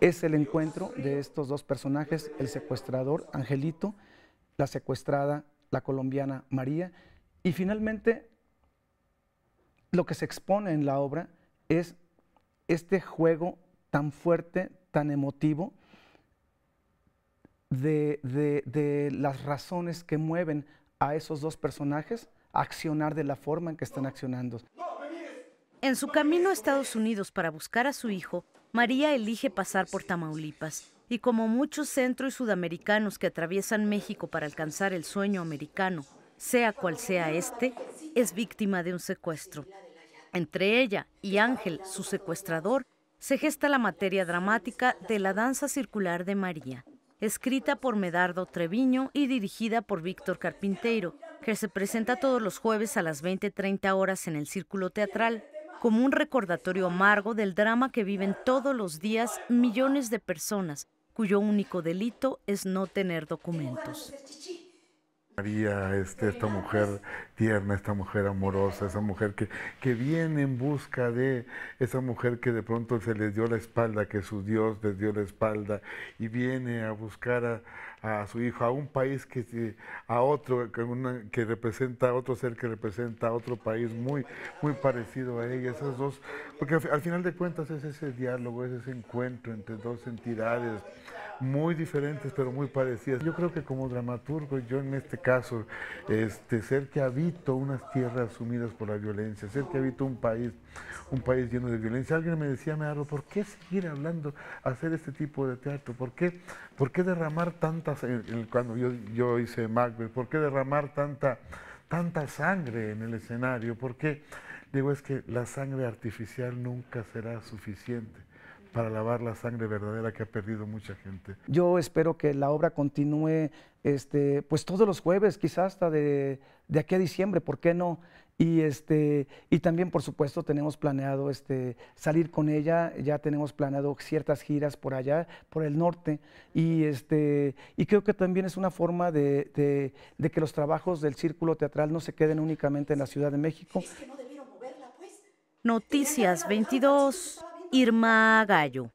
Es el encuentro de estos dos personajes, el secuestrador Angelito, la secuestrada, la colombiana María, y finalmente lo que se expone en la obra es este juego tan fuerte, tan emotivo, de, de, las razones que mueven a esos dos personajes a accionar de la forma en que están accionando. En su camino a Estados Unidos para buscar a su hijo, María elige pasar por Tamaulipas y como muchos centro y sudamericanos que atraviesan México para alcanzar el sueño americano, sea cual sea este, es víctima de un secuestro. Entre ella y Ángel, su secuestrador, se gesta la materia dramática de la danza circular de María, escrita por Medardo Treviño y dirigida por Víctor Carpinteiro, que se presenta todos los jueves a las 20.30 horas en el Círculo Teatral como un recordatorio amargo del drama que viven todos los días millones de personas, cuyo único delito es no tener documentos. María, este, esta mujer tierna, esta mujer amorosa, esa mujer que, que, viene en busca de esa mujer que de pronto se les dio la espalda, que su Dios les dio la espalda y viene a buscar a, su hijo, a un país que a otro, que, representa a otro ser que representa a otro país muy, muy parecido a ella. Esas dos, porque al, final de cuentas es ese diálogo, es ese encuentro entre dos entidades muy diferentes pero muy parecidas. Yo creo que como dramaturgo, yo en este caso, este, ser que habito unas tierras sumidas por la violencia, ser que habito un país, un país lleno de violencia. Alguien me decía, me ¿por qué seguir hablando, hacer este tipo de teatro? ¿Por qué, por derramar tantas, cuando yo, hice Macbeth, por qué derramar tanta, tanta sangre en el escenario? ¿Por qué? Digo, es que la sangre artificial nunca será suficiente para lavar la sangre verdadera que ha perdido mucha gente. Yo espero que la obra continúe este, pues todos los jueves, quizás hasta de, aquí a diciembre, ¿por qué no? Y, este, y también, por supuesto, tenemos planeado este, salir con ella, ya tenemos planeado ciertas giras por allá, por el norte, y, este, y creo que también es una forma de, de que los trabajos del círculo teatral no se queden únicamente en la Ciudad de México. Noticias 22. Irma Gallo.